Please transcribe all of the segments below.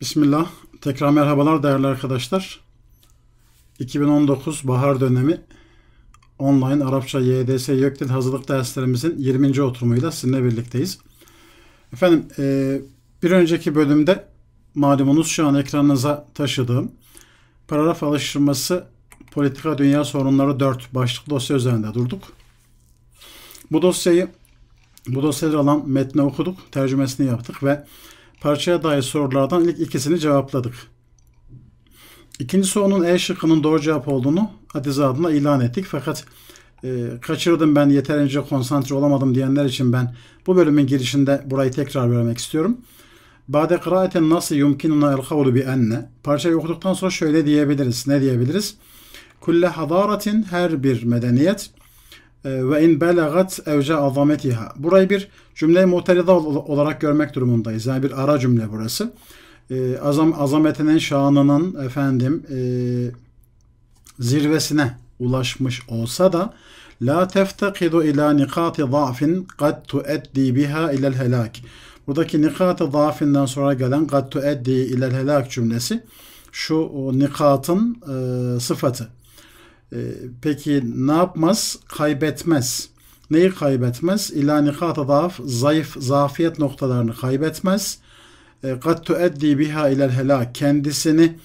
Bismillah. Tekrar merhabalar değerli arkadaşlar. 2019 bahar dönemi online Arapça YDS YÖKDİL hazırlık derslerimizin 20. oturumuyla sizinle birlikteyiz. Efendim e, bir önceki bölümde malumunuz şu an ekranınıza taşıdığım paragraf alıştırması politika dünya sorunları 4 başlıklı dosya üzerinde durduk. Bu dosyayı bu dosyayı alan metni okuduk, tercümesini yaptık ve Parçaya dair sorulardan ilk ikisini cevapladık. İkinci sorunun E şıkkının doğru cevap olduğunu Adize adına ilan ettik. Fakat e, kaçırdım ben yeterince konsantre olamadım diyenler için ben bu bölümün girişinde burayı tekrar vermek istiyorum. Bade kıraaten nasıl yumkinuna el kavlu bi enne. Parçayı okuduktan sonra şöyle diyebiliriz. Ne diyebiliriz? Kulle hadaratin her bir medeniyet ee, ve in belagat evce azametiha. Burayı bir cümle muterida olarak görmek durumundayız. Yani bir ara cümle burası. E, azam azametinin şanının efendim e, zirvesine ulaşmış olsa da la teftakidu ila nikati zafin kad tueddi biha ilel helak. Buradaki nikati zafinden sonra gelen kad tueddi ilel helak cümlesi şu nikatın e, sıfatı. Ee, peki ne yapmaz? Kaybetmez. Neyi kaybetmez? İlâ nikâta zaaf, zayıf, zafiyet noktalarını kaybetmez. Kat ee, tueddi biha ilel helak. Kendisini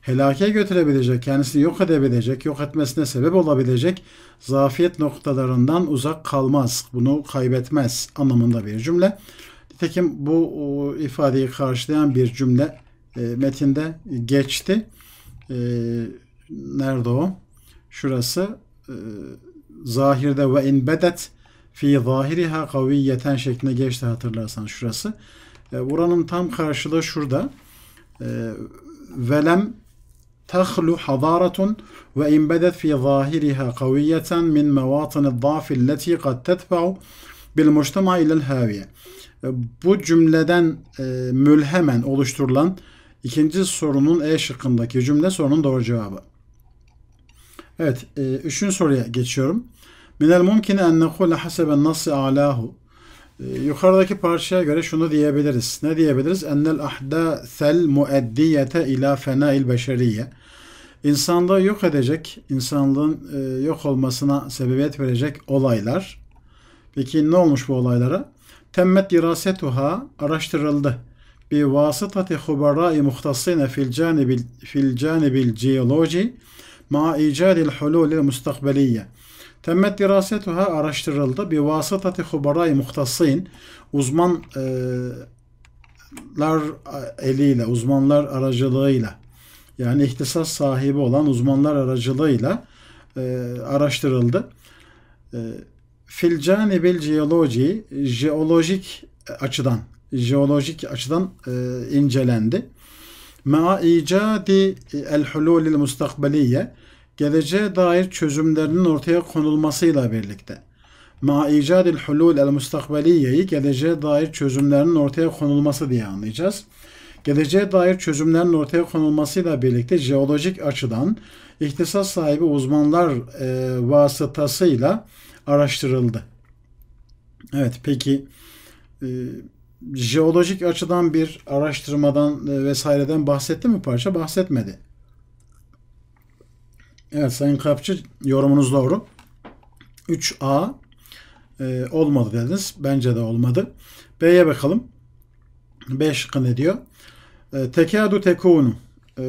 helake götürebilecek, kendisini yok edebilecek, yok etmesine sebep olabilecek zafiyet noktalarından uzak kalmaz. Bunu kaybetmez anlamında bir cümle. Nitekim bu ifadeyi karşılayan bir cümle e, metinde geçti. E, nerede o? şurası e, zahirde ve in bedet fi zahiriha kaviyeten şeklinde geçti hatırlarsan şurası. E, buranın tam karşılığı şurada. E, velem tahlu hadaratun ve in bedet fi zahiriha kaviyeten min mevatini zafil leti kad tetfa'u bil mujtema ilel haviye. E, bu cümleden e, mülhemen oluşturulan ikinci sorunun E şıkkındaki cümle sorunun doğru cevabı. Evet, e, üçüncü soruya geçiyorum. Minel mumkine en nekule haseben nasi alahu. E, yukarıdaki parçaya göre şunu diyebiliriz. Ne diyebiliriz? Ennel ahdâsel mueddiyete ila fena il beşeriye. İnsanlığı yok edecek, insanlığın e, yok olmasına sebebiyet verecek olaylar. Peki ne olmuş bu olaylara? Temmet dirasetuha araştırıldı. Bi vasıtati hubarai muhtasine fil canibil, fil canibil jeoloji ma icadil hulul mustakbeliye. Temmet dirasetuha araştırıldı. Bir vasıtati hubaray muhtassin uzman e, lar eliyle, uzmanlar aracılığıyla yani ihtisas sahibi olan uzmanlar aracılığıyla e, araştırıldı. E, fil canibil jeoloji, jeolojik açıdan, jeolojik açıdan e, incelendi. ma icadi el hululil mustakbeliye geleceğe dair çözümlerinin ortaya konulmasıyla birlikte ma icadil hulul el mustakbeliyeyi geleceğe dair çözümlerinin ortaya konulması diye anlayacağız. Geleceğe dair çözümlerin ortaya konulmasıyla birlikte jeolojik açıdan ihtisas sahibi uzmanlar e, vasıtasıyla araştırıldı. Evet peki e, jeolojik açıdan bir araştırmadan e, vesaireden bahsetti mi parça? Bahsetmedi. Evet Sayın Kapçı yorumunuz doğru. 3A e, olmadı dediniz. Bence de olmadı. B'ye bakalım. B şıkkı ne diyor? E, tekadu tekunu. E,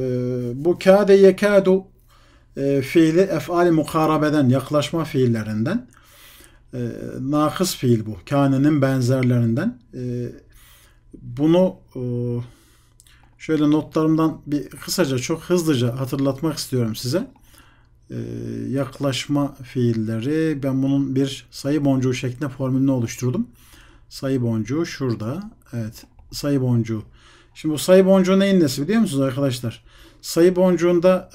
bu kade yekadu e, fiili efali mukarabeden yaklaşma fiillerinden e, nakıs fiil bu. Kane'nin benzerlerinden. E, bunu e, şöyle notlarımdan bir kısaca çok hızlıca hatırlatmak istiyorum size. E, yaklaşma fiilleri ben bunun bir sayı boncuğu şeklinde formülünü oluşturdum. Sayı boncuğu şurada. Evet sayı boncuğu. Şimdi bu sayı boncuğu neyin nesi biliyor musunuz arkadaşlar? Sayı boncuğunda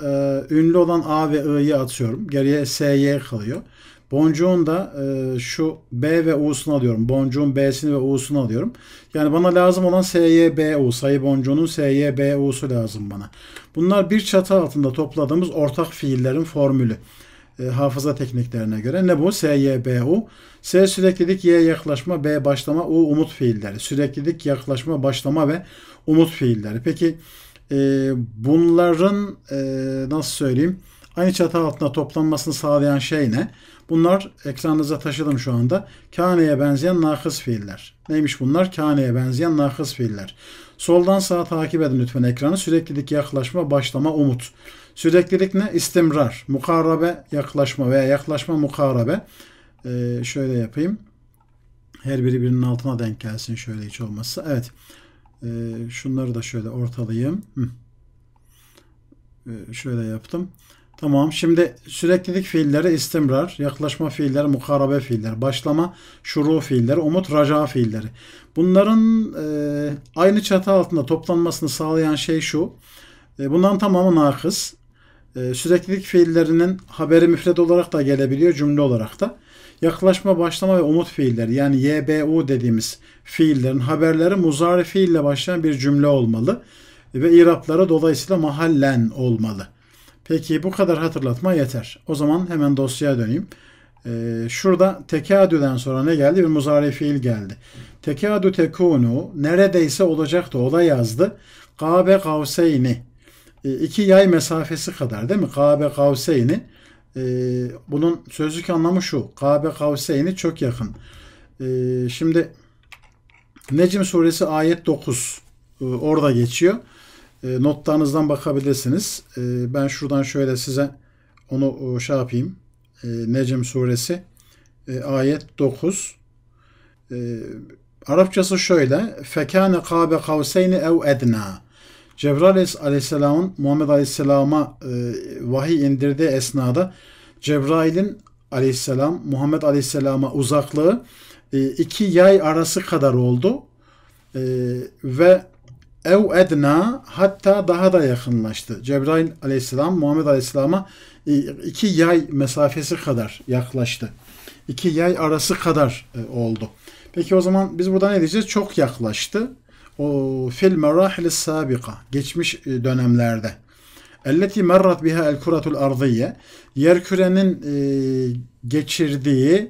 e, ünlü olan A ve I'yi atıyorum. Geriye S, Y kalıyor. Boncuğun da e, şu B ve U'sunu alıyorum. Boncuğun B'sini ve U'sunu alıyorum. Yani bana lazım olan SYBU. Sayı boncuğunun SYBU'su lazım bana. Bunlar bir çatı altında topladığımız ortak fiillerin formülü. E, hafıza tekniklerine göre ne bu? SYBU. S süreklilik, Y yaklaşma, B başlama, U umut fiilleri. Süreklilik, yaklaşma, başlama ve umut fiilleri. Peki e, bunların e, nasıl söyleyeyim? Aynı çatı altında toplanmasını sağlayan şey ne? Bunlar ekranınıza taşıdım şu anda. Kâne'ye benzeyen nakıs fiiller. Neymiş bunlar? Kâne'ye benzeyen nakıs fiiller. Soldan sağa takip edin lütfen ekranı. Süreklilik, yaklaşma, başlama, umut. Süreklilik ne? İstimrar, Mukarrabe yaklaşma veya yaklaşma, mukarrabe. Ee, şöyle yapayım. Her biri birinin altına denk gelsin şöyle hiç olmazsa. Evet. Ee, şunları da şöyle ortalayayım. Ee, şöyle yaptım. Tamam şimdi süreklilik fiilleri istimrar, yaklaşma fiilleri mukarabe fiilleri, başlama şuru fiilleri, umut raca fiilleri. Bunların e, aynı çatı altında toplanmasını sağlayan şey şu. E, bundan tamamı nakıs. E, süreklilik fiillerinin haberi müfred olarak da gelebiliyor cümle olarak da. Yaklaşma, başlama ve umut fiilleri yani YBU dediğimiz fiillerin haberleri muzari fiille başlayan bir cümle olmalı ve irapları dolayısıyla mahallen olmalı. Peki bu kadar hatırlatma yeter. O zaman hemen dosyaya döneyim. Ee, şurada tekadüden sonra ne geldi? Bir muzari fiil geldi. Tekadü tekunu neredeyse olacaktı. O da yazdı. Kabe kavseyni. E, iki yay mesafesi kadar değil mi? Kabe kavseyni. E, bunun sözlük anlamı şu. Kabe kavseyni çok yakın. E, şimdi Necim suresi ayet 9 e, orada geçiyor. E, notlarınızdan bakabilirsiniz. E, ben şuradan şöyle size onu o, şey yapayım. E, Necm suresi e, ayet 9. E, Arapçası şöyle. Fekâne kâbe kavseyni ev edna. Cebrail aleyhisselamın Muhammed aleyhisselama e, vahiy indirdiği esnada Cebrail'in aleyhisselam Muhammed aleyhisselama uzaklığı e, iki yay arası kadar oldu. E, ve ev edna hatta daha da yakınlaştı. Cebrail aleyhisselam Muhammed aleyhisselama e, iki yay mesafesi kadar yaklaştı. İki yay arası kadar e, oldu. Peki o zaman biz burada ne diyeceğiz? Çok yaklaştı. O fil merahil sabika geçmiş e, dönemlerde. Elleti merrat biha el kuratul ardiye yer kürenin geçirdiği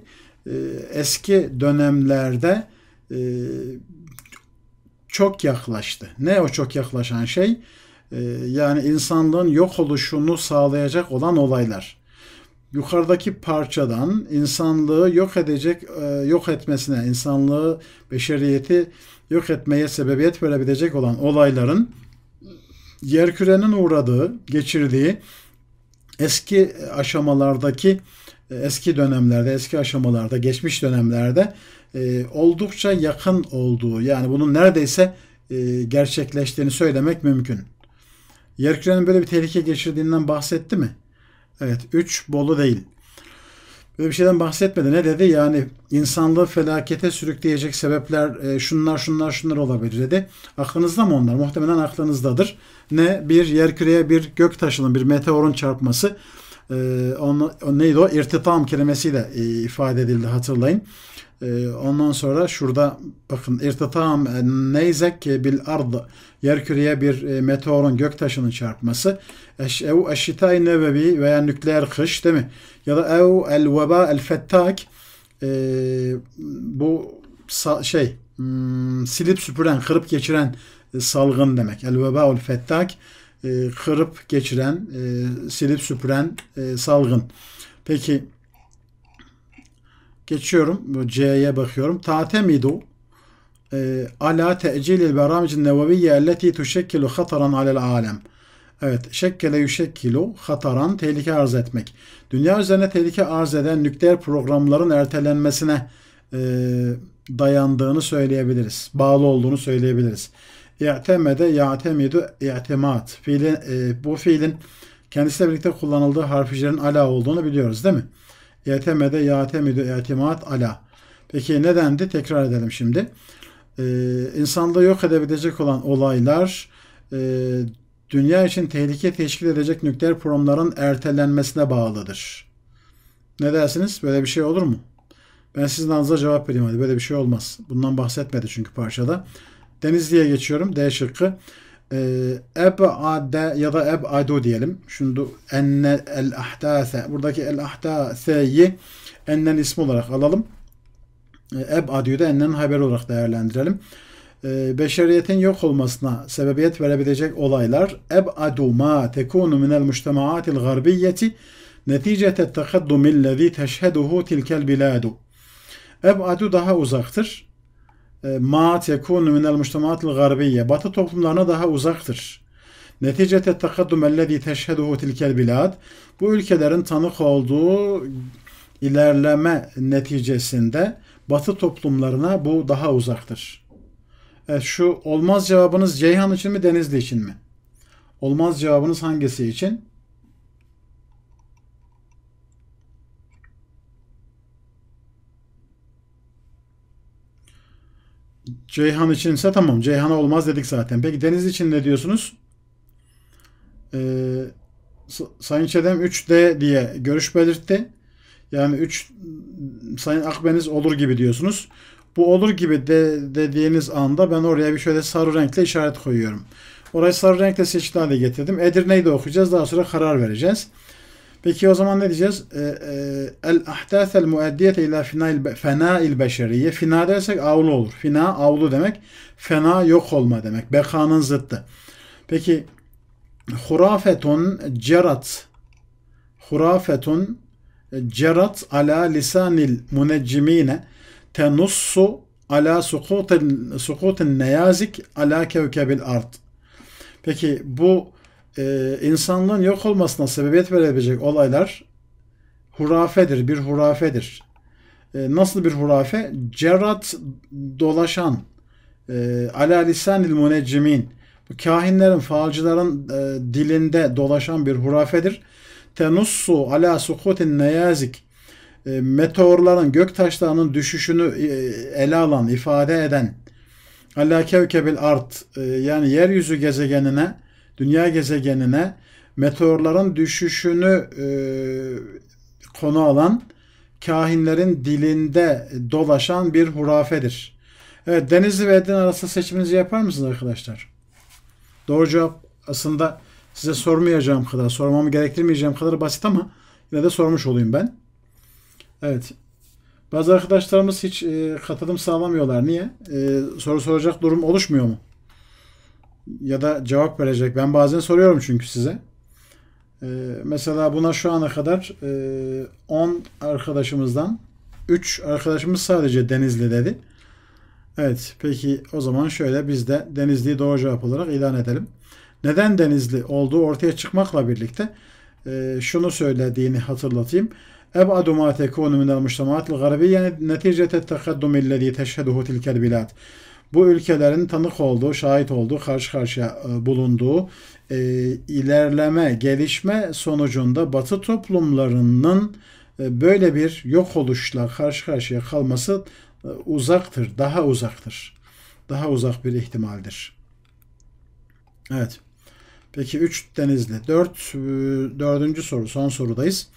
eski dönemlerde çok yaklaştı. Ne o çok yaklaşan şey? Ee, yani insanlığın yok oluşunu sağlayacak olan olaylar. Yukarıdaki parçadan insanlığı yok edecek, e, yok etmesine, insanlığı, beşeriyeti yok etmeye sebebiyet verebilecek olan olayların yerkürenin uğradığı, geçirdiği eski aşamalardaki e, eski dönemlerde, eski aşamalarda, geçmiş dönemlerde e, oldukça yakın olduğu yani bunun neredeyse e, gerçekleştiğini söylemek mümkün. Yerkürenin böyle bir tehlike geçirdiğinden bahsetti mi? Evet 3 Bolu değil. Böyle bir şeyden bahsetmedi. Ne dedi? Yani insanlığı felakete sürükleyecek sebepler e, şunlar şunlar şunlar olabilir dedi. Aklınızda mı onlar? Muhtemelen aklınızdadır. Ne bir yer yerküreye bir gök taşının bir meteorun çarpması e, ee, on, neydi o? İrtitam kelimesiyle e, ifade edildi hatırlayın. Ee, ondan sonra şurada bakın irtitam e, neyzek e, bil ard yerküreye bir e, gök taşının çarpması. Eş, ev eşitay nebevi veya nükleer kış değil mi? Ya da ev el veba el fettak ee, bu şey hmm, silip süpüren, kırıp geçiren salgın demek. El vebaul fettak e, kırıp geçiren, e, silip süpüren e, salgın. Peki geçiyorum C'ye bakıyorum. Tatemidu ala te'cilil beramicin nevaviyye elleti tuşekkilu hataran alel alem. Evet, şekkele yüşekkilu hataran tehlike arz etmek. Dünya üzerine tehlike arz eden nükleer programların ertelenmesine e, dayandığını söyleyebiliriz. Bağlı olduğunu söyleyebiliriz. İ'temede, ya'temidu, i'timat. Fiili, e, bu fiilin kendisiyle birlikte kullanıldığı harflerin ala olduğunu biliyoruz değil mi? İ'temede, ya'temidu, i'timat, ala. Peki nedendi? Tekrar edelim şimdi. E, insanlığı yok edebilecek olan olaylar e, dünya için tehlike teşkil edecek nükleer programların ertelenmesine bağlıdır. Ne dersiniz? Böyle bir şey olur mu? Ben sizin ağzınıza cevap vereyim hadi. Böyle bir şey olmaz. Bundan bahsetmedi çünkü parçada. Denizli'ye geçiyorum. D şıkkı. Ee, Eb'ade ya da eb'adu diyelim. Şimdi enne el ahtase. Buradaki el ahtase'yi ennen ismi olarak alalım. Ee, Eb'adu'yu da ennen haber olarak değerlendirelim. Ee, beşeriyetin yok olmasına sebebiyet verebilecek olaylar eb'adu ma tekunu minel müştemaatil garbiyyeti neticete tekaddumillezî teşheduhu tilkel biladu. Eb'adu daha uzaktır. E, ma tekunu minel mujtemaatil garbiye batı toplumlarına daha uzaktır. Neticete takaddum ellezî teşheduhu tilkel bilad bu ülkelerin tanık olduğu ilerleme neticesinde batı toplumlarına bu daha uzaktır. Evet, şu olmaz cevabınız Ceyhan için mi Denizli için mi? Olmaz cevabınız hangisi için? Ceyhan içinse tamam. Ceyhan olmaz dedik zaten. Peki Deniz için ne diyorsunuz? Ee, Sayın Çedem 3D diye görüş belirtti. Yani 3 Sayın Akbeniz olur gibi diyorsunuz. Bu olur gibi de, dediğiniz anda ben oraya bir şöyle sarı renkle işaret koyuyorum. Orayı sarı renkle seçili hale getirdim. Edirne'yi de okuyacağız. Daha sonra karar vereceğiz. Peki o zaman ne diyeceğiz? Ee, e, el ahdâsel mueddiyete ila il beşeriye. Fina dersek avlu olur. Fina avlu demek. Fena yok olma demek. Bekanın zıttı. Peki hurafetun cerat hurafetun cerat ala lisanil müneccimine tenussu ala sukutin, sukutin neyazik ala kevkebil art. Peki bu e, insanlığın yok olmasına sebebiyet verebilecek olaylar hurafedir, bir hurafedir. E, nasıl bir hurafe? Cerrat dolaşan, e, ala lisanil muneccimin, bu kahinlerin, falcıların e, dilinde dolaşan bir hurafedir. Tenussu ala sukutin neyazik, e, meteorların, göktaşlarının düşüşünü e, ele alan, ifade eden, ala kevkebil art, e, yani yeryüzü gezegenine, dünya gezegenine meteorların düşüşünü e, konu alan kahinlerin dilinde dolaşan bir hurafedir. Evet Denizli ve Edirne arası seçiminizi yapar mısınız arkadaşlar? Doğru cevap aslında size sormayacağım kadar, sormamı gerektirmeyeceğim kadar basit ama yine de sormuş olayım ben. Evet. Bazı arkadaşlarımız hiç e, katılım sağlamıyorlar. Niye? E, soru soracak durum oluşmuyor mu? ya da cevap verecek. Ben bazen soruyorum çünkü size. Ee, mesela buna şu ana kadar 10 e, arkadaşımızdan 3 arkadaşımız sadece Denizli dedi. Evet peki o zaman şöyle biz de Denizli'yi doğru cevap olarak ilan edelim. Neden Denizli olduğu ortaya çıkmakla birlikte e, şunu söylediğini hatırlatayım. Ebadu ma tekunu minel mujtemaatil garbi yani neticete tekaddum illezi teşheduhu tilkel bilad bu ülkelerin tanık olduğu, şahit olduğu, karşı karşıya e, bulunduğu e, ilerleme, gelişme sonucunda Batı toplumlarının e, böyle bir yok oluşla karşı karşıya kalması e, uzaktır, daha uzaktır. Daha uzak bir ihtimaldir. Evet. Peki 3 denizli. 4 e, dördüncü soru, son sorudayız.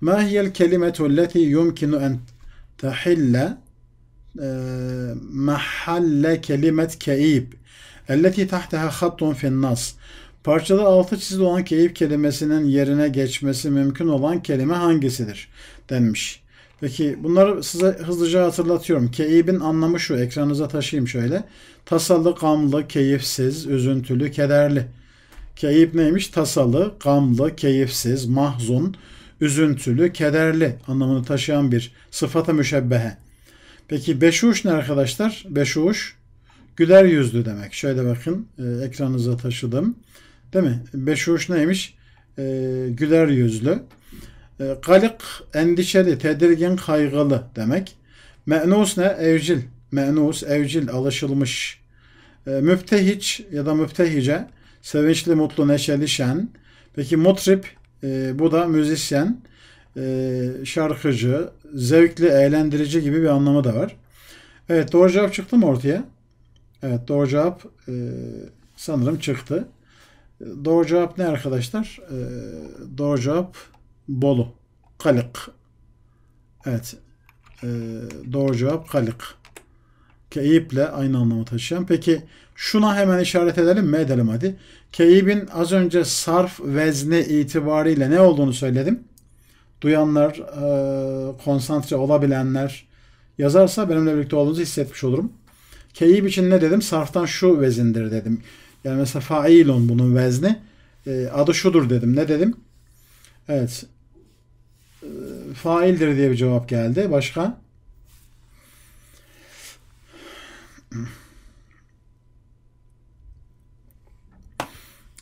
Ma hiyel kelimetu leti yumkinu en tahille mahalle kelimet keib elleti tahtaha hattun fin nas Parçada altı çizili olan keyif kelimesinin yerine geçmesi mümkün olan kelime hangisidir denmiş. Peki bunları size hızlıca hatırlatıyorum. Keyibin anlamı şu. Ekranınıza taşıyayım şöyle. Tasalı, gamlı, keyifsiz, üzüntülü, kederli. Keyif neymiş? Tasalı, gamlı, keyifsiz, mahzun, üzüntülü, kederli anlamını taşıyan bir sıfata müşebbehe. Peki beşuş ne arkadaşlar? Beşuş güler yüzlü demek. Şöyle bakın e, ekranınıza taşıdım. Değil mi? Beşuş neymiş? E, güler yüzlü. E, galık endişeli, tedirgin, kaygılı demek. Me'nus ne? Evcil. Me'nus, evcil, alışılmış. E, müptehiç ya da müptehice. Sevinçli, mutlu, neşeli, şen. Peki mutrip e, bu da müzisyen. Ee, şarkıcı, zevkli, eğlendirici gibi bir anlamı da var. Evet doğru cevap çıktı mı ortaya? Evet doğru cevap e, sanırım çıktı. Doğru cevap ne arkadaşlar? E, doğru cevap Bolu. Kalık. Evet. E, doğru cevap kalık. Keyiple aynı anlamı taşıyan. Peki şuna hemen işaret edelim mi? Edelim hadi. Keyibin az önce sarf vezne itibariyle ne olduğunu söyledim duyanlar, e, konsantre olabilenler yazarsa benimle birlikte olduğunuzu hissetmiş olurum. Keyif için ne dedim? Sarftan şu vezindir dedim. Yani mesela failon bunun vezni. E, adı şudur dedim. Ne dedim? Evet. E, faildir diye bir cevap geldi. Başka?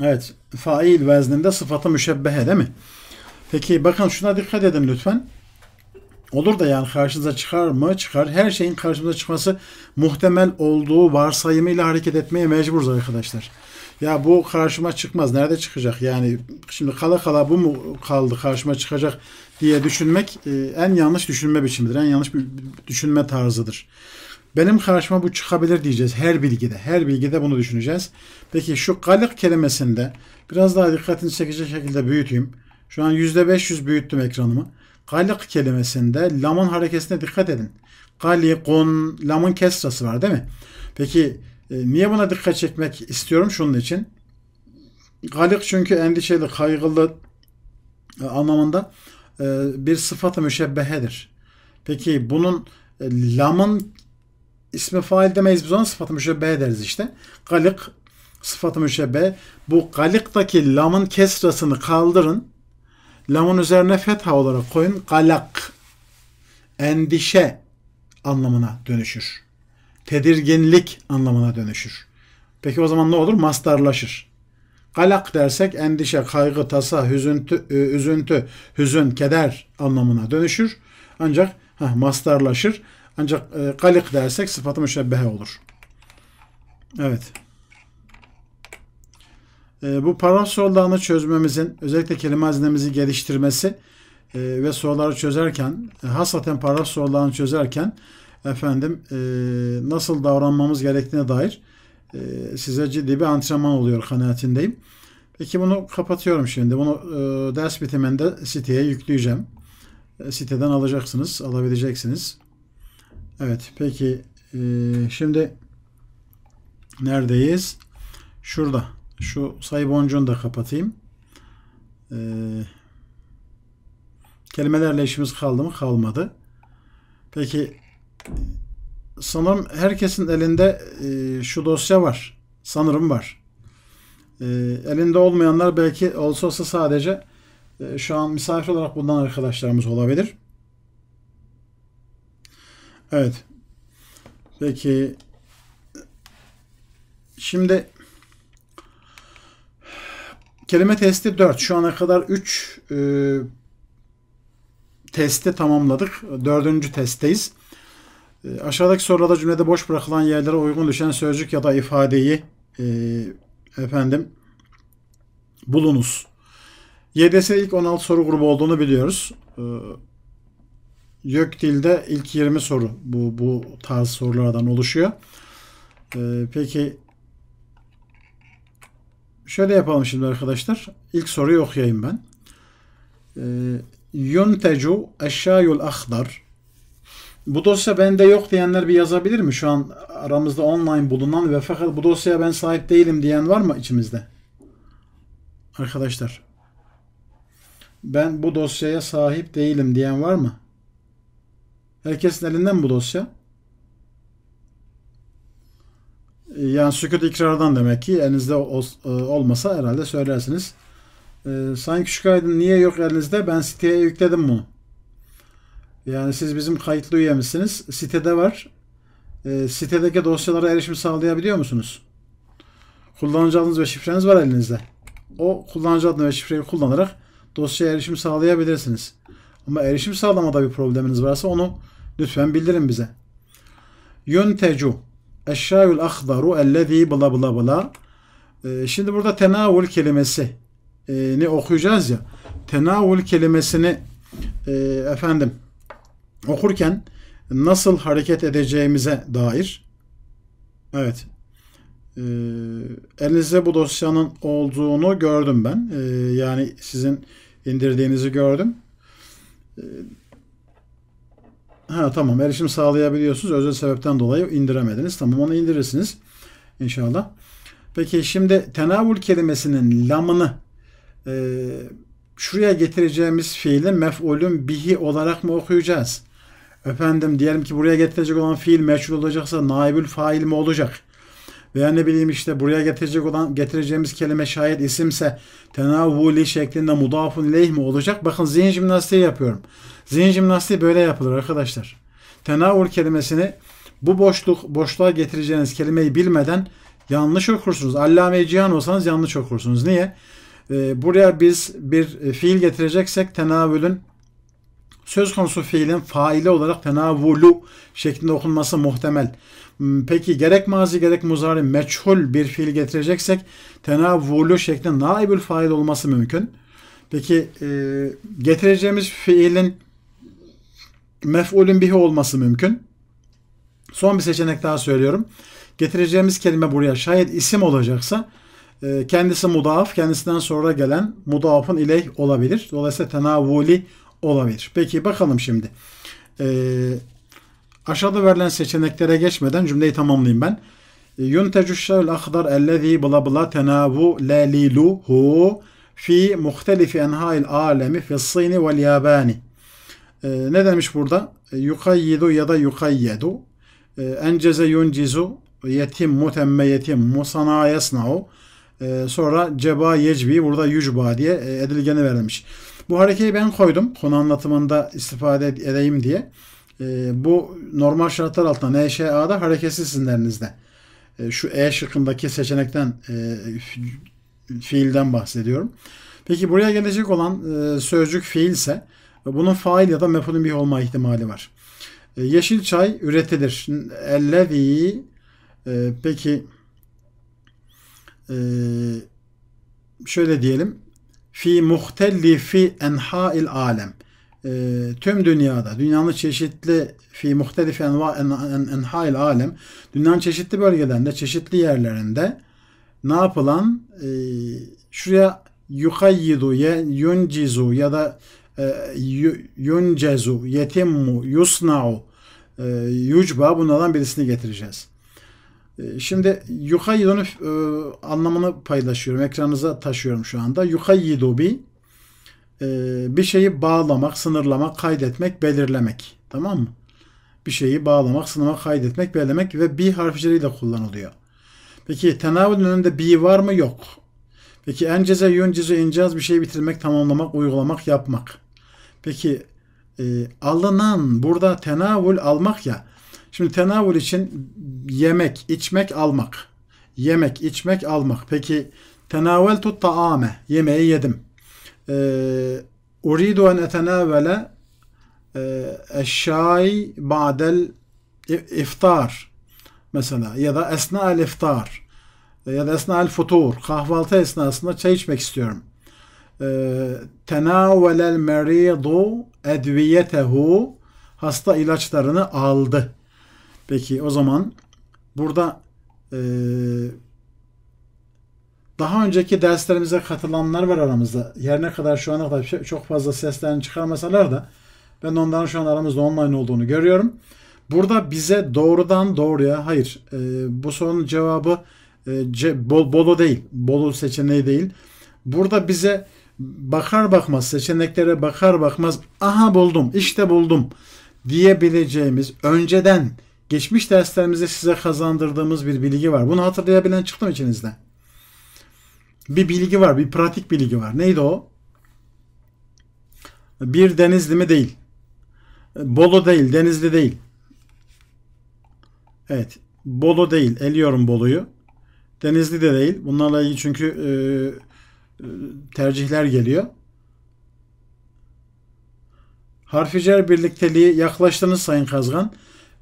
Evet. Fail vezninde sıfatı müşebbehe değil mi? Peki bakın şuna dikkat edin lütfen. Olur da yani karşınıza çıkar mı? Çıkar. Her şeyin karşımıza çıkması muhtemel olduğu varsayımıyla hareket etmeye mecburuz arkadaşlar. Ya bu karşıma çıkmaz. Nerede çıkacak? Yani şimdi kala kala bu mu kaldı karşıma çıkacak diye düşünmek e, en yanlış düşünme biçimidir. En yanlış bir düşünme tarzıdır. Benim karşıma bu çıkabilir diyeceğiz her bilgide. Her bilgide bunu düşüneceğiz. Peki şu galık kelimesinde biraz daha dikkatini çekecek şekilde büyüteyim. Şu an %500 büyüttüm ekranımı. Galik kelimesinde lamın hareketine dikkat edin. Galikun, lamın kesrası var değil mi? Peki e, niye buna dikkat çekmek istiyorum şunun için? Galik çünkü endişeli, kaygılı e, anlamında e, bir sıfatı müşebbehedir. Peki bunun lamın ismi fail demeyiz biz ona sıfatı müşebbe deriz işte. Galik sıfatı müşebbe. Bu galiktaki lamın kesrasını kaldırın. Lamın üzerine fetha olarak koyun. Galak. Endişe anlamına dönüşür. Tedirginlik anlamına dönüşür. Peki o zaman ne olur? Mastarlaşır. Galak dersek endişe, kaygı, tasa, hüzüntü, e, üzüntü, hüzün, keder anlamına dönüşür. Ancak heh, mastarlaşır. Ancak e, galik dersek sıfatı müşebbehe olur. Evet. Ee, bu parof sorularını çözmemizin özellikle kelime hazinemizi geliştirmesi e, ve soruları çözerken e, hasaten parof sorularını çözerken efendim e, nasıl davranmamız gerektiğine dair e, size ciddi bir antrenman oluyor kanaatindeyim. Peki bunu kapatıyorum şimdi. Bunu ders bitiminde siteye yükleyeceğim. siteden alacaksınız, alabileceksiniz. Evet, peki şimdi neredeyiz? Şurada. Şu sayı boncuğunu da kapatayım. Ee, kelimelerle işimiz kaldı mı? Kalmadı. Peki sanırım herkesin elinde e, şu dosya var. Sanırım var. E, elinde olmayanlar belki olsa olsa sadece e, şu an misafir olarak bulunan arkadaşlarımız olabilir. Evet. Peki şimdi Kelime testi 4. Şu ana kadar 3 e, testi tamamladık. Dördüncü testteyiz. E, aşağıdaki sorularda cümlede boş bırakılan yerlere uygun düşen sözcük ya da ifadeyi e, efendim bulunuz. YDS ilk 16 soru grubu olduğunu biliyoruz. E, YÖK dilde ilk 20 soru bu, bu tarz sorulardan oluşuyor. E, peki şöyle yapalım şimdi arkadaşlar. İlk soruyu okuyayım ben. Ee, yuntecu eşşayul ahdar. Bu dosya bende yok diyenler bir yazabilir mi? Şu an aramızda online bulunan ve fakat bu dosyaya ben sahip değilim diyen var mı içimizde? Arkadaşlar. Ben bu dosyaya sahip değilim diyen var mı? Herkesin elinden bu dosya. Yani sükut ikrardan demek ki elinizde e, olmasa herhalde söylersiniz. E, Sayın Küçükaydın niye yok elinizde? Ben siteye yükledim bunu. Yani siz bizim kayıtlı üyemişsiniz. Sitede var. E, sitedeki dosyalara erişim sağlayabiliyor musunuz? Kullanıcı adınız ve şifreniz var elinizde. O kullanıcı adını ve şifreyi kullanarak dosyaya erişim sağlayabilirsiniz. Ama erişim sağlamada bir probleminiz varsa onu lütfen bildirin bize. Yöntecu Eşşâül akhdaru ellezî bla bla bla. E, şimdi burada tenavül kelimesi e, ne okuyacağız ya. Tenavül kelimesini e, efendim okurken nasıl hareket edeceğimize dair evet e, elinizde bu dosyanın olduğunu gördüm ben. E, yani sizin indirdiğinizi gördüm. E, Ha tamam erişim sağlayabiliyorsunuz. Özel sebepten dolayı indiremediniz. Tamam onu indirirsiniz. İnşallah. Peki şimdi tenavül kelimesinin lamını e, şuraya getireceğimiz fiili mef'ulün bihi olarak mı okuyacağız? Efendim diyelim ki buraya getirecek olan fiil meçhul olacaksa naibül fail mi olacak? Veya ne bileyim işte buraya getirecek olan getireceğimiz kelime şayet isimse tenavvuli şeklinde mudafun leyh mi olacak? Bakın zihin jimnastiği yapıyorum. Zihin jimnastiği böyle yapılır arkadaşlar. Tenavul kelimesini bu boşluk boşluğa getireceğiniz kelimeyi bilmeden yanlış okursunuz. Allame-i Cihan olsanız yanlış okursunuz. Niye? Ee, buraya biz bir e, fiil getireceksek tenavülün söz konusu fiilin faili olarak tenavulu şeklinde okunması muhtemel. Hmm, peki gerek mazi gerek muzari meçhul bir fiil getireceksek tenavulu şeklinde naibül fail olması mümkün. Peki e, getireceğimiz fiilin mef'ulün bihi olması mümkün. Son bir seçenek daha söylüyorum. Getireceğimiz kelime buraya şayet isim olacaksa e, kendisi mudaaf, kendisinden sonra gelen mudaafın ileyh olabilir. Dolayısıyla tenavuli olabilir. Peki bakalım şimdi. E, aşağıda verilen seçeneklere geçmeden cümleyi tamamlayayım ben. E, Yuntecuş-şevl ahdar ellezî bla bla tenavuleliluhu fi muhtelifi enhail alemi fis-sini vel yabani. Ee, ne demiş burada? Ee, yukayyidu ya da yukayyedu. E, enceze yuncizu yetim mutemme yetim musana yesnau. E, sonra ceba yecbi burada yücba diye e, edilgeni verilmiş. Bu harekeyi ben koydum. Konu anlatımında istifade edeyim diye. bu normal şartlar altında NŞA'da hareketsizsinlerinizde. şu E şıkkındaki seçenekten e, fiilden bahsediyorum. Peki buraya gelecek olan e, sözcük fiilse ise ve bunun fail ya da mefulün bir olma ihtimali var. E, yeşil çay üretilir. Ellevi e, peki e, şöyle diyelim fi muhtelifi enha'il alem e, tüm dünyada dünyanın çeşitli fi muhtelif enva en, en, enha'il alem dünyanın çeşitli bölgelerinde çeşitli yerlerinde ne yapılan e, şuraya yukayyidu ye yuncizu ya da ee, yuncezu, yetimmu, yusna'u, e, yucba bunlardan birisini getireceğiz. E, şimdi yukayyidun e, anlamını paylaşıyorum. Ekranınıza taşıyorum şu anda. Yukayyidu bi bir şeyi bağlamak, sınırlamak, kaydetmek, belirlemek. Tamam mı? Bir şeyi bağlamak, sınırlamak, kaydetmek, belirlemek ve bi harfleriyle kullanılıyor. Peki tenavülün önünde bi var mı? Yok. Peki enceze, yünceze, incaz bir şey bitirmek, tamamlamak, uygulamak, yapmak. Peki e, alınan burada tenavül almak ya. Şimdi tenavül için yemek, içmek, almak. Yemek, içmek, almak. Peki tenavveltu taame. Yemeği yedim. E, uridu en etenavvele eşşay ba'del iftar mesela ya da esna'el iftar ya da esna'el futur kahvaltı esnasında çay içmek istiyorum. Ee, tenavelel meridu edviyetehu hasta ilaçlarını aldı. Peki o zaman burada e, daha önceki derslerimize katılanlar var aramızda. Yerine kadar şu ana kadar şey, çok fazla seslerini çıkarmasalar da ben onların şu an aramızda online olduğunu görüyorum. Burada bize doğrudan doğruya hayır e, bu sorunun cevabı e, ce, bol, Bolu değil. Bolu seçeneği değil. Burada bize bakar bakmaz seçeneklere bakar bakmaz aha buldum işte buldum diyebileceğimiz önceden geçmiş derslerimizde size kazandırdığımız bir bilgi var. Bunu hatırlayabilen çıktım içinizde. Bir bilgi var, bir pratik bilgi var. Neydi o? Bir Denizli mi değil. Bolu değil, Denizli değil. Evet, Bolu değil. Eliyorum Bolu'yu. Denizli de değil. Bunlarla ilgili çünkü e, tercihler geliyor. Harficer birlikteliği yaklaştınız Sayın Kazgan.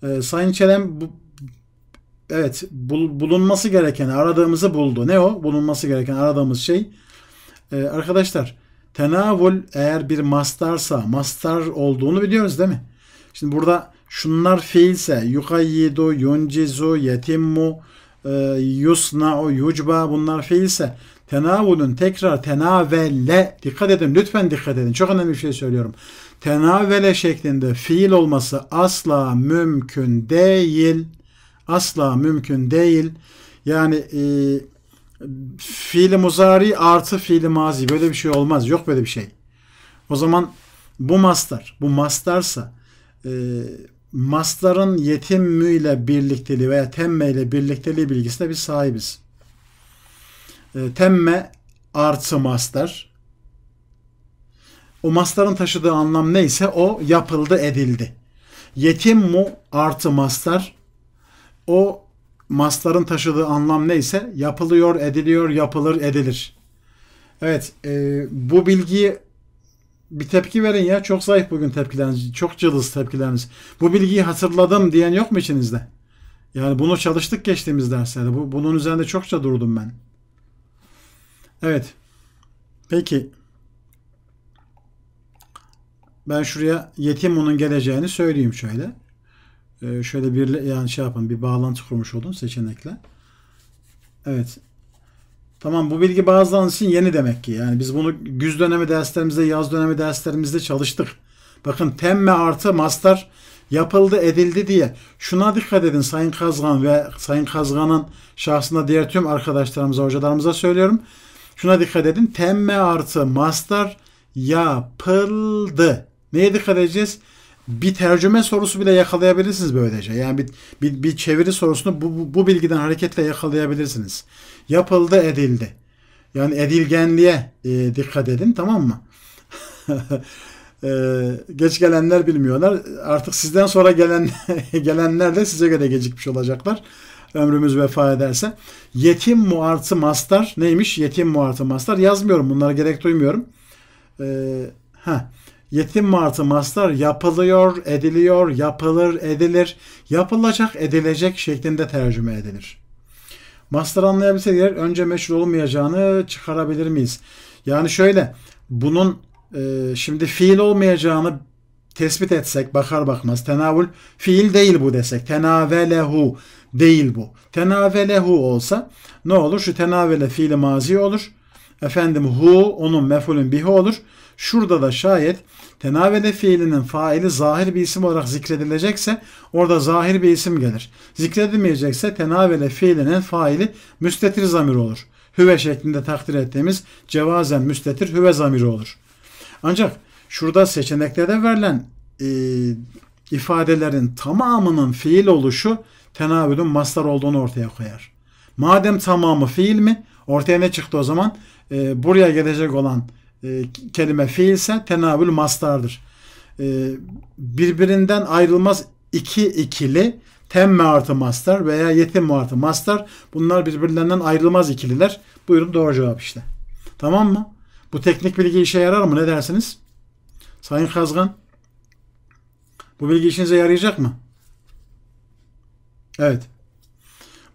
Ee, Sayın Çelem bu, evet bulunması gereken aradığımızı buldu. Ne o? Bulunması gereken aradığımız şey. Ee, arkadaşlar tenavul eğer bir mastarsa mastar olduğunu biliyoruz değil mi? Şimdi burada şunlar fiilse yukayyidu, yuncizu, yetimmu, e, yusna'u, yucba bunlar fiilse Tenavulun tekrar tenavelle dikkat edin lütfen dikkat edin. Çok önemli bir şey söylüyorum. Tenavele şeklinde fiil olması asla mümkün değil. Asla mümkün değil. Yani e, fiili muzari artı fiili mazi böyle bir şey olmaz. Yok böyle bir şey. O zaman bu mastar, bu mastarsa e, mastarın yetim mü ile birlikteliği veya temme ile birlikteliği bilgisine bir sahibiz. Ee, temme artı mastar. O mastarın taşıdığı anlam neyse o yapıldı edildi. Yetim mu artı mastar. O mastarın taşıdığı anlam neyse yapılıyor, ediliyor, yapılır, edilir. Evet e, bu bilgiyi bir tepki verin ya. Çok zayıf bugün tepkileriniz. Çok cılız tepkileriniz. Bu bilgiyi hatırladım diyen yok mu içinizde? Yani bunu çalıştık geçtiğimiz derslerde. Bu, bunun üzerinde çokça durdum ben. Evet. Peki. Ben şuraya yetim onun geleceğini söyleyeyim şöyle. Ee, şöyle bir yani şey yapın bir bağlantı kurmuş oldum seçenekle. Evet. Tamam bu bilgi bazılarınız için yeni demek ki. Yani biz bunu güz dönemi derslerimizde, yaz dönemi derslerimizde çalıştık. Bakın temme artı master yapıldı edildi diye. Şuna dikkat edin Sayın Kazgan ve Sayın Kazgan'ın şahsında diğer tüm arkadaşlarımıza, hocalarımıza söylüyorum. Şuna dikkat edin. Temme artı master yapıldı. Neye dikkat edeceğiz? Bir tercüme sorusu bile yakalayabilirsiniz böylece. Yani bir, bir, bir çeviri sorusunu bu, bu, bu bilgiden hareketle yakalayabilirsiniz. Yapıldı edildi. Yani edilgenliğe e, dikkat edin tamam mı? e, geç gelenler bilmiyorlar. Artık sizden sonra gelen gelenler de size göre gecikmiş olacaklar ömrümüz vefa ederse. Yetim muartı mastar neymiş? Yetim muartı mastar yazmıyorum bunlara gerek duymuyorum. Ee, heh. Yetim martı maslar yapılıyor, ediliyor, yapılır, edilir, yapılacak, edilecek şeklinde tercüme edilir. Master anlayabilseler önce meşhur olmayacağını çıkarabilir miyiz? Yani şöyle bunun e, şimdi fiil olmayacağını tespit etsek bakar bakmaz tenavül fiil değil bu desek tenavelehu değil bu. Tenavelehu olsa ne olur? Şu tenavele fiili mazi olur. Efendim hu onun mefulün bihi olur. Şurada da şayet tenavele fiilinin faili zahir bir isim olarak zikredilecekse orada zahir bir isim gelir. Zikredilmeyecekse tenavele fiilinin faili müstetir zamir olur. Hüve şeklinde takdir ettiğimiz cevazen müstetir hüve zamiri olur. Ancak şurada seçeneklerde verilen e, ifadelerin tamamının fiil oluşu tenavülün mastar olduğunu ortaya koyar. Madem tamamı fiil mi? Ortaya ne çıktı o zaman? E, buraya gelecek olan e, kelime fiilse tenavül mastardır. E, ee, birbirinden ayrılmaz iki ikili temme artı mastar veya yetim artı mastar bunlar birbirlerinden ayrılmaz ikililer. Buyurun doğru cevap işte. Tamam mı? Bu teknik bilgi işe yarar mı? Ne dersiniz? Sayın Kazgan bu bilgi işinize yarayacak mı? Evet.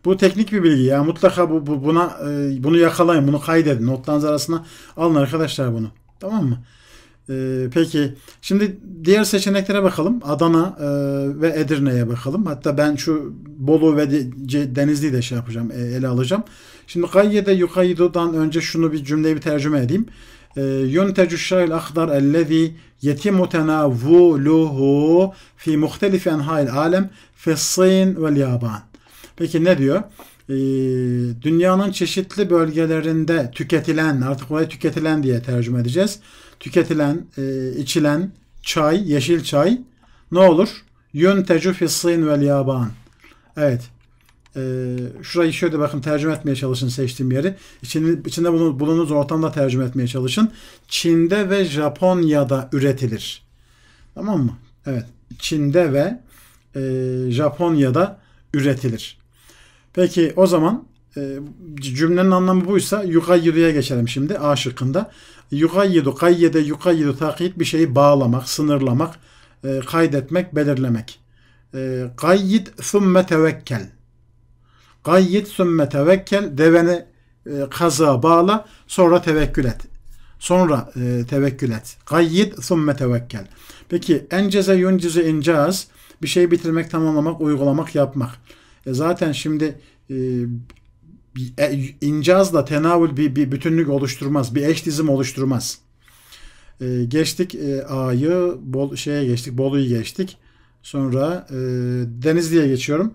Bu teknik bir bilgi yani Mutlaka bu, bu buna e, bunu yakalayın, bunu kaydedin. Notlarınız arasına alın arkadaşlar bunu. Tamam mı? E, peki şimdi diğer seçeneklere bakalım. Adana e, ve Edirne'ye bakalım. Hatta ben şu Bolu ve Denizli'yi de şey yapacağım, e, ele alacağım. Şimdi kayyede yukayyidudan önce şunu bir cümleyi bir tercüme edeyim. ينتج الشاي الأخضر الذي يتم تناوله في مختلف أنحاء العالم في الصين واليابان. Peki ne diyor? Ee, dünyanın çeşitli bölgelerinde tüketilen, artık oraya tüketilen diye tercüme edeceğiz. Tüketilen, e, içilen çay, yeşil çay ne olur? Fi fissin vel yaban. Evet e, şurayı şöyle bakın tercüme etmeye çalışın seçtiğim yeri. İçinde, içinde bulunduğunuz ortamda tercüme etmeye çalışın. Çin'de ve Japonya'da üretilir. Tamam mı? Evet. Çin'de ve e, Japonya'da üretilir. Peki o zaman e, cümlenin anlamı buysa yugayyidu'ya geçelim şimdi A şıkkında. Yugayyidu, kayyede, yugayyidu takit bir şeyi bağlamak, sınırlamak, e, kaydetmek, belirlemek. E, kayyid thumme tevekkel. Gayyit sümme tevekkel. Deveni e, kaza bağla. Sonra tevekkül et. Sonra e, tevekkül et. Gayyit sümme tevekkel. Peki enceze yuncizu incaz. Bir şey bitirmek, tamamlamak, uygulamak, yapmak. E zaten şimdi e, e incazla tenavül bir, bir bütünlük oluşturmaz. Bir eş dizim oluşturmaz. E, geçtik e, A'yı, bol, şeye geçtik, Bolu'yu geçtik. Sonra e, Denizli'ye geçiyorum.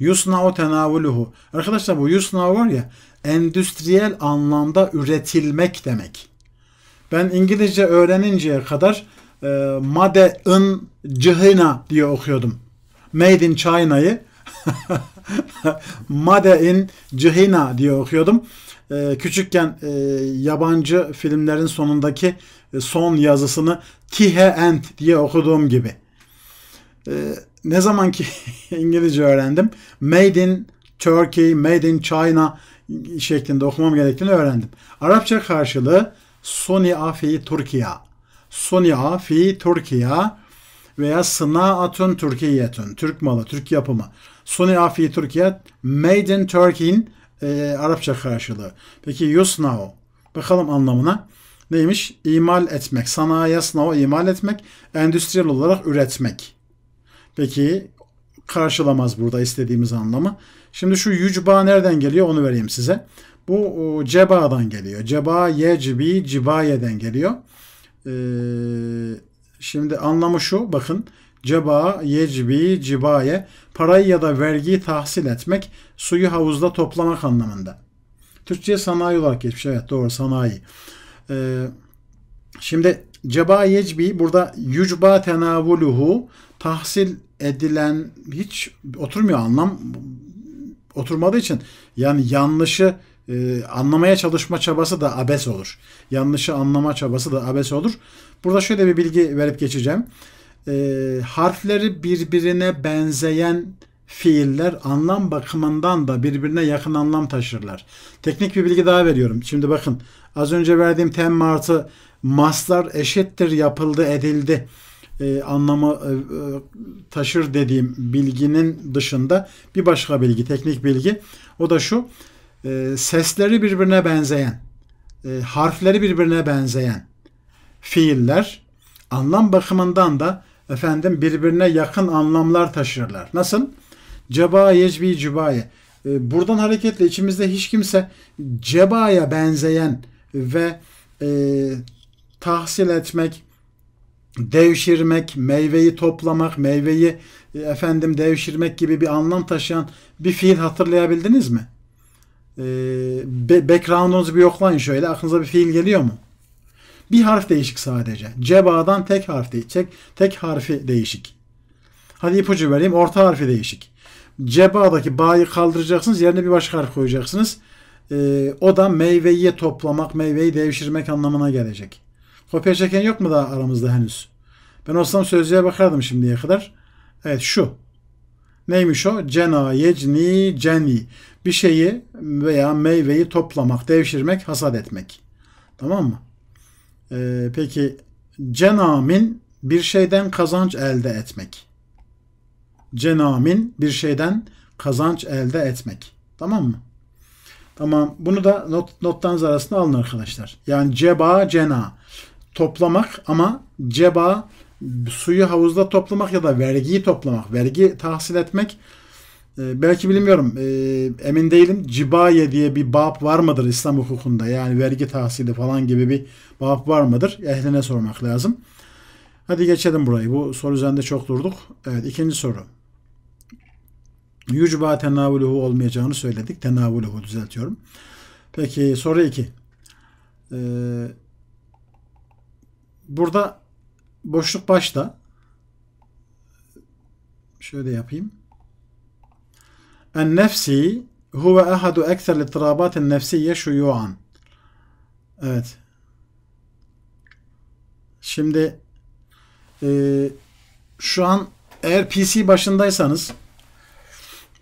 Yusna'u tenavuluhu. Arkadaşlar bu yusna var ya endüstriyel anlamda üretilmek demek. Ben İngilizce öğreninceye kadar e, Made in China diye okuyordum. Made in China'yı Made in China diye okuyordum. E, küçükken e, yabancı filmlerin sonundaki e, son yazısını Kihe End diye okuduğum gibi. E, ne zaman ki İngilizce öğrendim Made in Turkey, Made in China şeklinde okumam gerektiğini öğrendim. Arapça karşılığı Sunia fi Türkiye. Sunia fi Türkiye veya Sınaatun Türkiyetun. Türk malı, Türk yapımı. Sunia fi Türkiye Made in Turkey'in e, Arapça karşılığı. Peki yusnao. Bakalım anlamına. Neymiş? İmal etmek. Sanayi yasnao imal etmek. Endüstriyel olarak üretmek. Peki karşılamaz burada istediğimiz anlamı. Şimdi şu yücba nereden geliyor onu vereyim size. Bu cebadan geliyor. Ceba yecbi cibayeden geliyor. Ee, şimdi anlamı şu bakın. Ceba, yecbi, cibaye parayı ya da vergiyi tahsil etmek, suyu havuzda toplamak anlamında. Türkçe sanayi olarak geçmiş. Evet doğru sanayi. Ee, şimdi Ceba yecbi burada yucba tenavuluhu tahsil edilen hiç oturmuyor anlam oturmadığı için yani yanlışı e, anlamaya çalışma çabası da abes olur. Yanlışı anlama çabası da abes olur. Burada şöyle bir bilgi verip geçeceğim. E, harfleri birbirine benzeyen fiiller anlam bakımından da birbirine yakın anlam taşırlar. Teknik bir bilgi daha veriyorum. Şimdi bakın az önce verdiğim tem artı maslar eşittir yapıldı edildi e, anlamı e, e, taşır dediğim bilginin dışında bir başka bilgi, teknik bilgi. O da şu, e, sesleri birbirine benzeyen, e, harfleri birbirine benzeyen fiiller anlam bakımından da efendim birbirine yakın anlamlar taşırlar. Nasıl? Ceba yecbi cübaye. E, buradan hareketle içimizde hiç kimse cebaya benzeyen ve e, tahsil etmek, devşirmek, meyveyi toplamak, meyveyi e, efendim devşirmek gibi bir anlam taşıyan bir fiil hatırlayabildiniz mi? Ee, background'unuzu bir yoklayın şöyle. Aklınıza bir fiil geliyor mu? Bir harf değişik sadece. Cebadan tek harf değişik. Tek harfi değişik. Hadi ipucu vereyim. Orta harfi değişik. Cebadaki ba'yı kaldıracaksınız. Yerine bir başka harf koyacaksınız. Ee, o da meyveyi toplamak, meyveyi devşirmek anlamına gelecek. Kopya çeken yok mu daha aramızda henüz? Ben olsam sözlüğe bakardım şimdiye kadar. Evet şu. Neymiş o? Cena, yecni, ceni. Bir şeyi veya meyveyi toplamak, devşirmek, hasat etmek. Tamam mı? Ee, peki cenamin bir şeyden kazanç elde etmek. Cenamin bir şeyden kazanç elde etmek. Tamam mı? Tamam. Bunu da not, nottan arasında alın arkadaşlar. Yani ceba cena toplamak ama ceba suyu havuzda toplamak ya da vergiyi toplamak, vergi tahsil etmek e, belki bilmiyorum e, emin değilim cibaye diye bir bab var mıdır İslam hukukunda yani vergi tahsili falan gibi bir bab var mıdır ehline sormak lazım. Hadi geçelim burayı. Bu soru üzerinde çok durduk. Evet ikinci soru. Yucba tenavuluhu olmayacağını söyledik. Tenavuluhu düzeltiyorum. Peki soru iki Ee, burada boşluk başta. Şöyle yapayım. En nefsi huve ehadu ekser litirabatin nefsiye şuyuan. Evet. Şimdi e, şu an eğer PC başındaysanız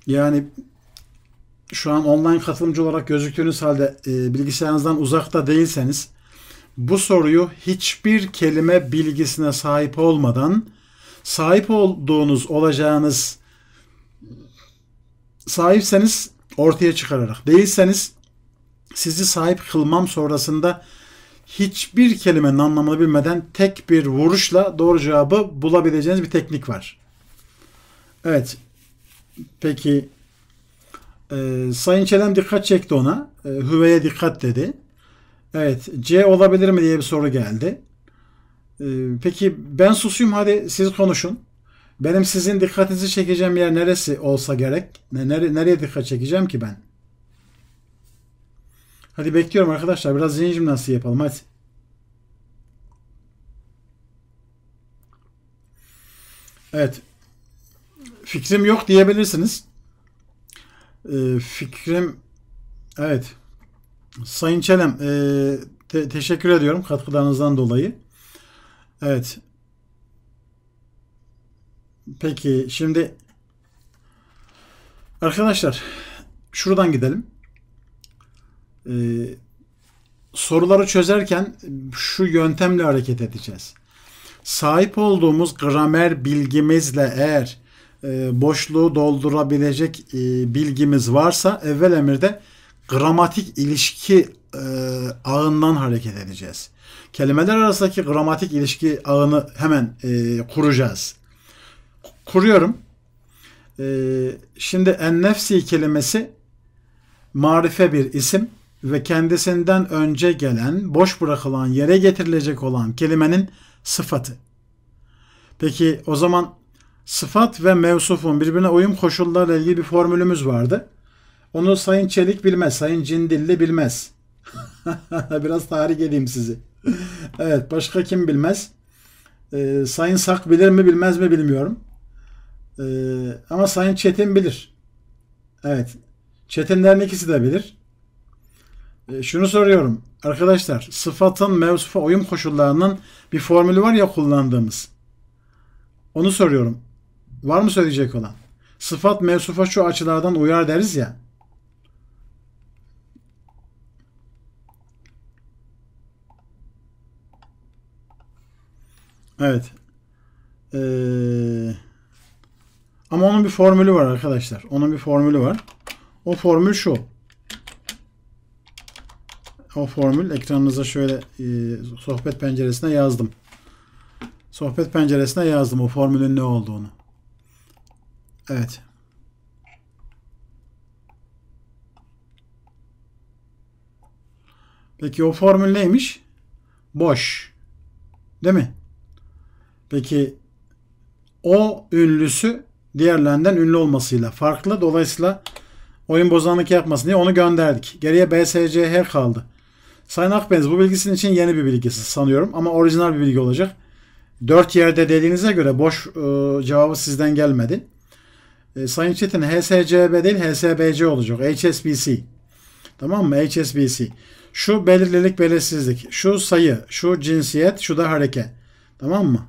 yani şu an online katılımcı olarak gözüktüğünüz halde e, bilgisayarınızdan uzakta değilseniz bu soruyu hiçbir kelime bilgisine sahip olmadan sahip olduğunuz olacağınız sahipseniz ortaya çıkararak değilseniz sizi sahip kılmam sonrasında hiçbir kelimenin anlamını bilmeden tek bir vuruşla doğru cevabı bulabileceğiniz bir teknik var. Evet. Peki e, Sayın Çelen dikkat çekti ona. E, Hüve'ye dikkat dedi. Evet. C olabilir mi diye bir soru geldi. Ee, peki ben susayım hadi siz konuşun. Benim sizin dikkatinizi çekeceğim yer neresi olsa gerek? Nere, nereye dikkat çekeceğim ki ben? Hadi bekliyorum arkadaşlar. Biraz zihin nasıl yapalım. Hadi. Evet. Fikrim yok diyebilirsiniz. Ee, fikrim evet. Sayın Çelem e, te- teşekkür ediyorum katkılarınızdan dolayı. Evet. Peki şimdi arkadaşlar şuradan gidelim. Ee, soruları çözerken şu yöntemle hareket edeceğiz. Sahip olduğumuz gramer bilgimizle eğer e, boşluğu doldurabilecek e, bilgimiz varsa evvel emirde gramatik ilişki e, ağından hareket edeceğiz. Kelimeler arasındaki gramatik ilişki ağını hemen e, kuracağız. Kuruyorum. E, şimdi ennefsi kelimesi marife bir isim ve kendisinden önce gelen, boş bırakılan, yere getirilecek olan kelimenin sıfatı. Peki o zaman sıfat ve mevsufun birbirine uyum koşullarıyla ilgili bir formülümüz vardı. Onu Sayın Çelik bilmez. Sayın Cindilli bilmez. Biraz tarih edeyim sizi. evet başka kim bilmez? Ee, Sayın Sak bilir mi bilmez mi bilmiyorum. Ee, ama Sayın Çetin bilir. Evet. Çetinlerin ikisi de bilir. Ee, şunu soruyorum. Arkadaşlar sıfatın mevsufa uyum koşullarının bir formülü var ya kullandığımız. Onu soruyorum. Var mı söyleyecek olan? Sıfat mevsufa şu açılardan uyar deriz ya. Evet. Ee, ama onun bir formülü var arkadaşlar. Onun bir formülü var. O formül şu. O formül ekranınıza şöyle e, sohbet penceresine yazdım. Sohbet penceresine yazdım o formülün ne olduğunu. Evet. Peki o formül neymiş? Boş. Değil mi? Peki o ünlüsü diğerlerinden ünlü olmasıyla farklı. Dolayısıyla oyun bozanlık yapmasın diye onu gönderdik. Geriye BSCH kaldı. Sayın Akbeniz bu bilgisinin için yeni bir bilgisi sanıyorum ama orijinal bir bilgi olacak. Dört yerde dediğinize göre boş e, cevabı sizden gelmedi. E, Sayın Çetin HSCB değil HSBC olacak. HSBC. Tamam mı? HSBC. Şu belirlilik belirsizlik. Şu sayı. Şu cinsiyet. Şu da hareket. Tamam mı?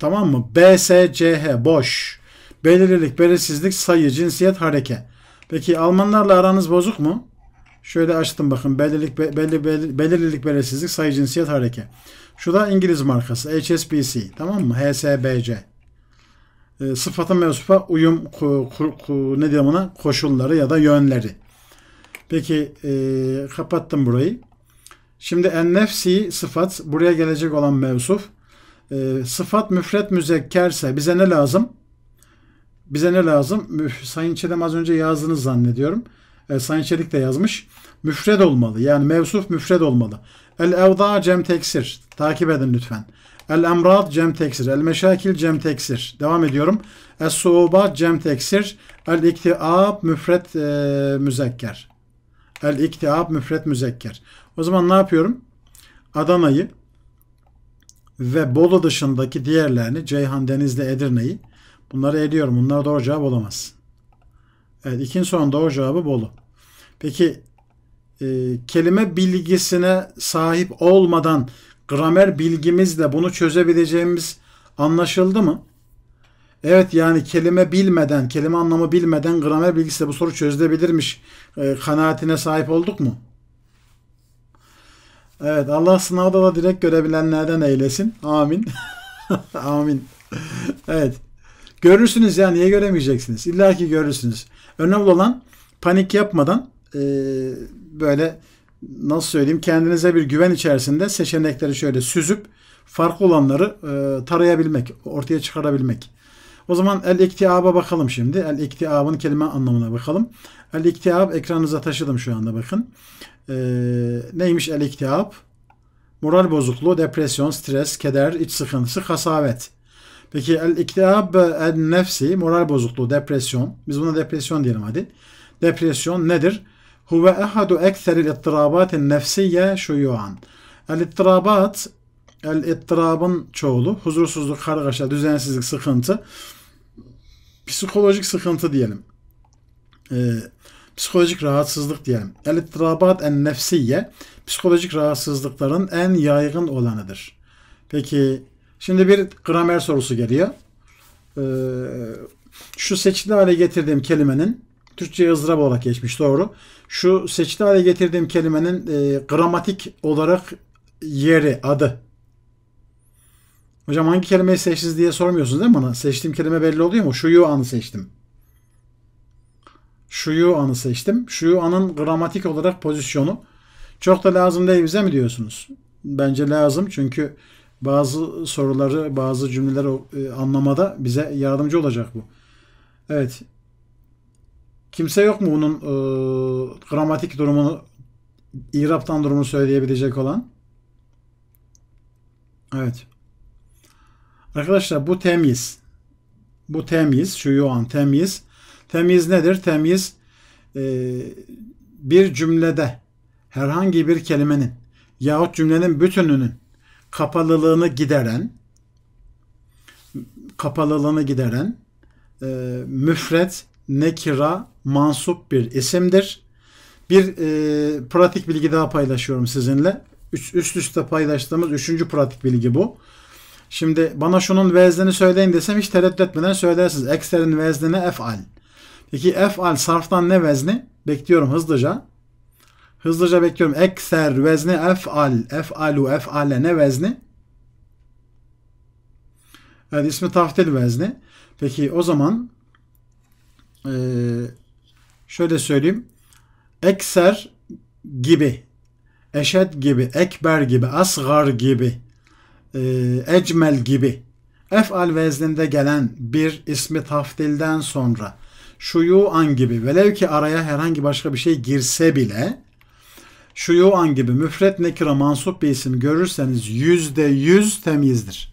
Tamam mı? B, S, C, H boş. Belirlilik, belirsizlik, sayı, cinsiyet, hareke. Peki Almanlarla aranız bozuk mu? Şöyle açtım bakın. Belirlilik, be, belli, belli, belirlilik, belirsizlik, sayı, cinsiyet, hareke. Şu da İngiliz markası. HSBC. Tamam mı? HSBC. E, ee, sıfatın mevsufa uyum ku, ku, ku, ne diyeyim ona? Koşulları ya da yönleri. Peki e, kapattım burayı. Şimdi ennefsi sıfat buraya gelecek olan mevsuf e, sıfat müfret müzekkerse bize ne lazım? Bize ne lazım? Müf, Sayın Çelim az önce yazdığını zannediyorum. E, Sayın Çelik de yazmış. Müfred olmalı. Yani mevsuf müfred olmalı. El evda cem teksir. Takip edin lütfen. El emrad cem teksir. El meşakil cem teksir. Devam ediyorum. El suubat cem teksir. El iktiab müfret e, müzekker. El iktiab müfret müzekker. O zaman ne yapıyorum? Adana'yı ve Bolu dışındaki diğerlerini Ceyhan, Denizli, Edirne'yi bunları ediyorum. Bunlar doğru cevap olamaz. Evet ikinci sorunun doğru cevabı Bolu. Peki e, kelime bilgisine sahip olmadan gramer bilgimizle bunu çözebileceğimiz anlaşıldı mı? Evet yani kelime bilmeden, kelime anlamı bilmeden gramer bilgisiyle bu soru çözülebilirmiş e, kanaatine sahip olduk mu? Evet Allah sınavda da direkt görebilenlerden eylesin. Amin. Amin. evet. Görürsünüz ya, niye göremeyeceksiniz? İlla ki görürsünüz. Önemli olan panik yapmadan e, böyle nasıl söyleyeyim kendinize bir güven içerisinde seçenekleri şöyle süzüp farklı olanları e, tarayabilmek, ortaya çıkarabilmek. O zaman el iktiaba bakalım şimdi. El iktiabın kelime anlamına bakalım. El iktiab ekranınıza taşıdım şu anda bakın e, neymiş el iktihap? Moral bozukluğu, depresyon, stres, keder, iç sıkıntısı, kasavet. Peki el iktihab el nefsi moral bozukluğu, depresyon. Biz buna depresyon diyelim hadi. Depresyon nedir? Huve ehadu ekseril ittirabatin nefsiye şuyuan. El ittirabat el ittirabın çoğulu. Huzursuzluk, kargaşa, düzensizlik, sıkıntı. Psikolojik sıkıntı diyelim. Ee, psikolojik rahatsızlık diyelim. Elitrabat en nefsiye psikolojik rahatsızlıkların en yaygın olanıdır. Peki şimdi bir gramer sorusu geliyor. Ee, şu seçili hale getirdiğim kelimenin Türkçe ızdırap olarak geçmiş doğru. Şu seçili hale getirdiğim kelimenin e, gramatik olarak yeri, adı. Hocam hangi kelimeyi seçtiniz diye sormuyorsunuz değil mi bana? Seçtiğim kelime belli oluyor mu? Şu yu yuanı seçtim şuyu anı seçtim. Şuyu anın gramatik olarak pozisyonu çok da lazım değil bize mi diyorsunuz? Bence lazım çünkü bazı soruları, bazı cümleleri e, anlamada bize yardımcı olacak bu. Evet. Kimse yok mu bunun e, gramatik durumunu, İraptan durumunu söyleyebilecek olan? Evet. Arkadaşlar bu temyiz. Bu temyiz, şu yuan temyiz Temiz nedir? Temiz e, bir cümlede herhangi bir kelimenin yahut cümlenin bütününün kapalılığını gideren kapalılığını gideren e, müfret, nekira, mansup bir isimdir. Bir e, pratik bilgi daha paylaşıyorum sizinle. Üst, üst üste paylaştığımız üçüncü pratik bilgi bu. Şimdi bana şunun veznini söyleyin desem hiç tereddüt etmeden söylersiniz. Ekserin veznini efal. Peki efal sarftan ne vezni? Bekliyorum hızlıca. Hızlıca bekliyorum. Ekser vezni efal. Efalu efale ne vezni? Evet ismi taftil vezni. Peki o zaman e, şöyle söyleyeyim. Ekser gibi, eşed gibi, ekber gibi, asgar gibi, e, ecmel gibi efal vezninde gelen bir ismi taftilden sonra an gibi velev ki araya herhangi başka bir şey girse bile an gibi müfret nekira mansup bir isim görürseniz yüzde yüz temizdir.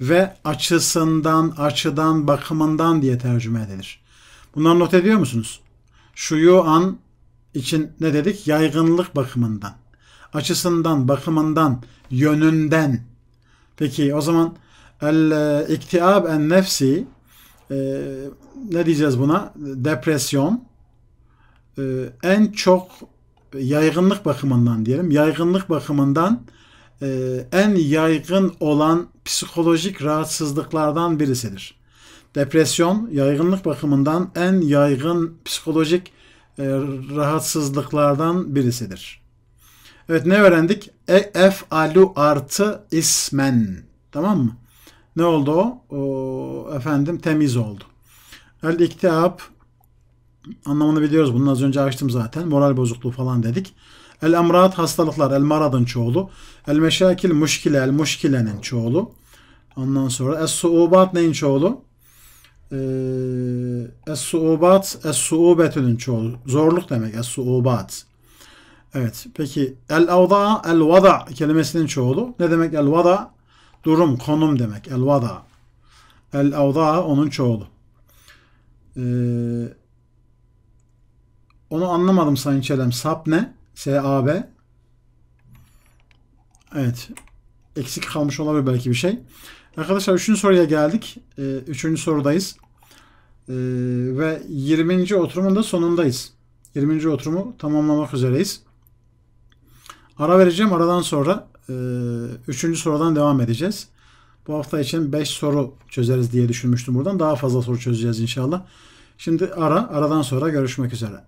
Ve açısından, açıdan, bakımından diye tercüme edilir. Bunları not ediyor musunuz? an için ne dedik? Yaygınlık bakımından. Açısından, bakımından, yönünden. Peki o zaman el iktiab en nefsi ee, ne diyeceğiz buna? Depresyon e, en çok yaygınlık bakımından diyelim. Yaygınlık bakımından e, en yaygın olan psikolojik rahatsızlıklardan birisidir. Depresyon yaygınlık bakımından en yaygın psikolojik e, rahatsızlıklardan birisidir. Evet ne öğrendik? E, F Alu artı ismen. Tamam mı? ne oldu o? o efendim temiz oldu. El iktihap anlamını biliyoruz. Bunu az önce açtım zaten. Moral bozukluğu falan dedik. El emrat hastalıklar. El maradın çoğulu. El meşakil muşkile. El muşkilenin çoğulu. Ondan sonra es suubat neyin çoğulu? Ee, es suubat es suubetünün çoğulu. Zorluk demek es suubat. Evet. Peki el avda el vada kelimesinin çoğulu. Ne demek el vada? Durum, konum demek. El vada. El avda onun çoğulu. Ee, onu anlamadım Sayın Çelem. Sap ne? S-A-B. Evet. Eksik kalmış olabilir belki bir şey. Arkadaşlar üçüncü soruya geldik. Ee, üçüncü sorudayız. Ee, ve 20. oturumun da sonundayız. 20. oturumu tamamlamak üzereyiz. Ara vereceğim. Aradan sonra ee, üçüncü sorudan devam edeceğiz. Bu hafta için 5 soru çözeriz diye düşünmüştüm buradan. Daha fazla soru çözeceğiz inşallah. Şimdi ara, aradan sonra görüşmek üzere.